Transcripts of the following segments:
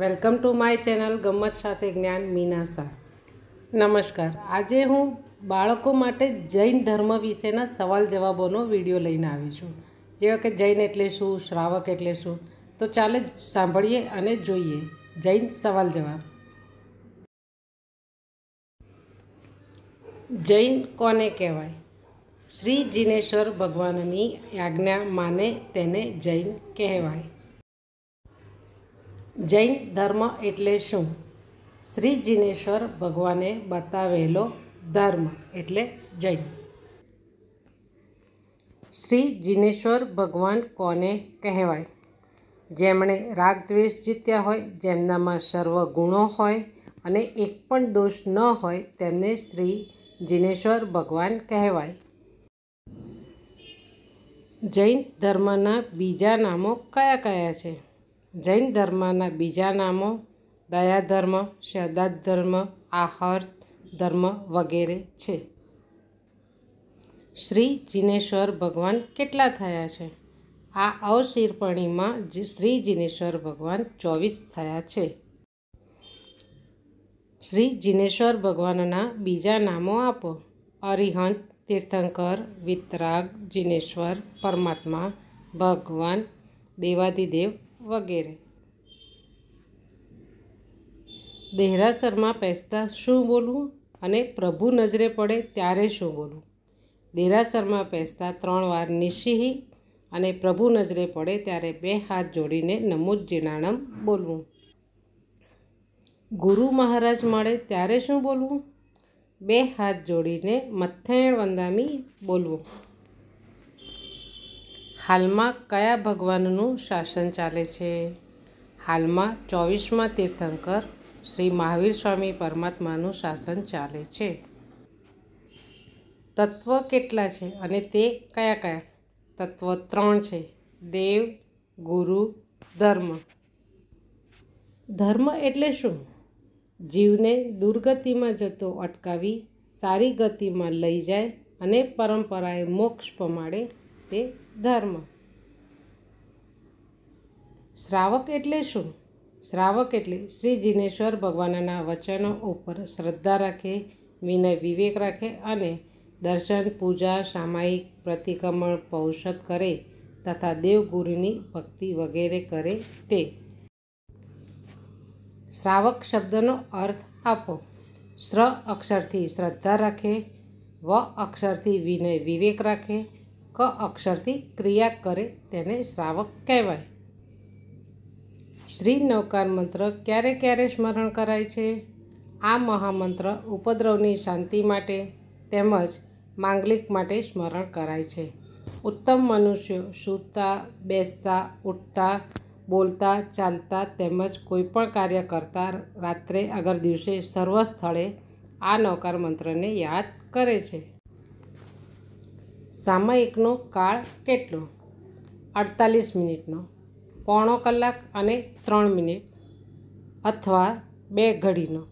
welcome to my channel ગમત સાથે જ્ઞાન મીનાસા નમસ્કાર આજે હું બાળકો માટે જૈન ધર્મ વિશેના સવાલ જવાબોનો વિડીયો લઈને આવી છું જેવા કે જૈન એટલે શું શ્રાવક એટલે શું તો ચાલે સાંભળીએ અને જોઈએ જૈન સવાલ જવાબ જૈન કોને કહેવાય શ્રી જિનેશ્વર ભગવાનની આજ્ઞા માને તેને જૈન કહેવાય જૈન ધર્મ એટલે શું શ્રી જિનેશ્વર ભગવાને બતાવેલો ધર્મ એટલે જૈન શ્રી જિનેશ્વર ભગવાન કોને કહેવાય જેમણે રાગદ્વેષ જીત્યા હોય જેમનામાં સર્વ ગુણો હોય અને એક પણ દોષ ન હોય તેમને શ્રી જિનેશ્વર ભગવાન કહેવાય જૈન ધર્મના બીજા નામો કયા કયા છે જૈન ધર્મના બીજા નામો દયા ધર્મ શ્રદ્ધા ધર્મ આહાર ધર્મ વગેરે છે શ્રી જિનેશ્વર ભગવાન કેટલા થયા છે આ અવશીર્પણીમાં શ્રી જિનેશ્વર ભગવાન ચોવીસ થયા છે શ્રી જિનેશ્વર ભગવાનના બીજા નામો આપો અરિહંત તીર્થંકર વિતરાગ જિનેશ્વર પરમાત્મા ભગવાન દેવાદિદેવ વગેરે દેરાસરમાં પેસતા શું બોલવું અને પ્રભુ નજરે પડે ત્યારે શું બોલવું દેરાસરમાં પેસતા ત્રણ વાર નિશિહી અને પ્રભુ નજરે પડે ત્યારે બે હાથ જોડીને નમુજ્જિનાણમ બોલવું ગુરુ મહારાજ મળે ત્યારે શું બોલવું બે હાથ જોડીને મથેણ વંદામી બોલવું હાલમાં કયા ભગવાનનું શાસન ચાલે છે હાલમાં ચોવીસમાં તીર્થંકર શ્રી મહાવીર સ્વામી પરમાત્માનું શાસન ચાલે છે તત્વ કેટલા છે અને તે કયા કયા તત્વ ત્રણ છે દેવ ગુરુ ધર્મ ધર્મ એટલે શું જીવને દુર્ગતિમાં જતો અટકાવી સારી ગતિમાં લઈ જાય અને પરંપરાએ મોક્ષ પમાડે તે ધર્મ શ્રાવક એટલે શું શ્રાવક એટલે શ્રી જિનેશ્વર ભગવાનના વચનો ઉપર શ્રદ્ધા રાખે વિનય વિવેક રાખે અને દર્શન પૂજા સામાયિક પ્રતિક્રમણ પૌષધ કરે તથા દેવગુરુની ભક્તિ વગેરે કરે તે શ્રાવક શબ્દનો અર્થ આપો શ્ર અક્ષરથી શ્રદ્ધા રાખે વ અક્ષરથી વિનય વિવેક રાખે ક અક્ષરથી ક્રિયા કરે તેને શ્રાવક કહેવાય શ્રી નૌકાર મંત્ર ક્યારે ક્યારે સ્મરણ કરાય છે આ મહામંત્ર ઉપદ્રવની શાંતિ માટે તેમજ માંગલિક માટે સ્મરણ કરાય છે ઉત્તમ મનુષ્યો સૂતા બેસતા ઉઠતા બોલતા ચાલતા તેમજ કોઈપણ કાર્ય કરતા રાત્રે અગર દિવસે સર્વ સ્થળે આ નૌકાર મંત્રને યાદ કરે છે સામયિકનો કાળ કેટલો અડતાલીસ મિનિટનો પોણો કલાક અને ત્રણ મિનિટ અથવા બે ઘડીનો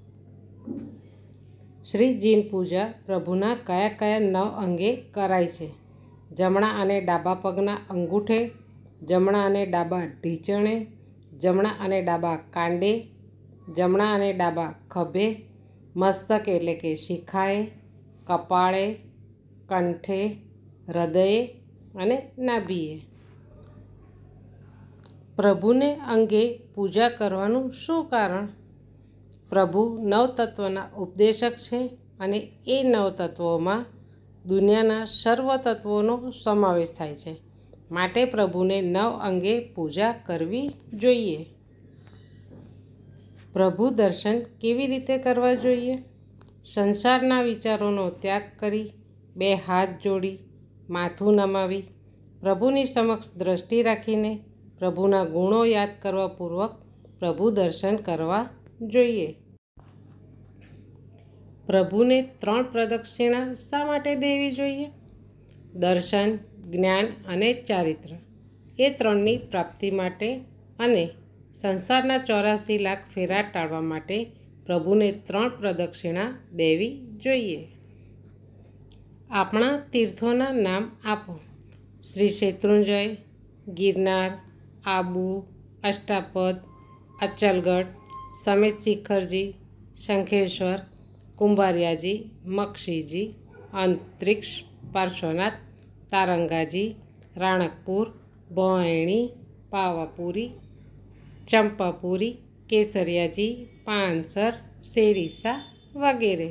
શ્રી જીન પૂજા પ્રભુના કયા કયા નવ અંગે કરાય છે જમણા અને ડાબા પગના અંગૂઠે જમણા અને ડાબા ઢીચણે જમણા અને ડાબા કાંડે જમણા અને ડાબા ખભે મસ્તક એટલે કે શિખાએ કપાળે કંઠે હૃદયે અને નાભીએ પ્રભુને અંગે પૂજા કરવાનું શું કારણ પ્રભુ નવતત્વના ઉપદેશક છે અને એ નવતત્વોમાં દુનિયાના સર્વ તત્વોનો સમાવેશ થાય છે માટે પ્રભુને નવ અંગે પૂજા કરવી જોઈએ પ્રભુ દર્શન કેવી રીતે કરવા જોઈએ સંસારના વિચારોનો ત્યાગ કરી બે હાથ જોડી માથું નમાવી પ્રભુની સમક્ષ દ્રષ્ટિ રાખીને પ્રભુના ગુણો યાદ કરવા પૂર્વક પ્રભુ દર્શન કરવા જોઈએ પ્રભુને ત્રણ પ્રદક્ષિણા શા માટે દેવી જોઈએ દર્શન જ્ઞાન અને ચારિત્ર એ ત્રણની પ્રાપ્તિ માટે અને સંસારના ચોરાસી લાખ ફેરા ટાળવા માટે પ્રભુને ત્રણ પ્રદક્ષિણા દેવી જોઈએ આપણા તીર્થોના નામ આપો શ્રી શેત્રુંજય ગિરનાર આબુ અષ્ટાપદ અચલગઢ સમિત શિખરજી શંખેશ્વર કુંભારિયાજી મક્ષીજી અંતરિક્ષ પાર્શ્વનાથ તારંગાજી રાણકપુર ભોયણી પાવાપુરી ચંપાપુરી કેસરિયાજી પાનસર શેરીસા વગેરે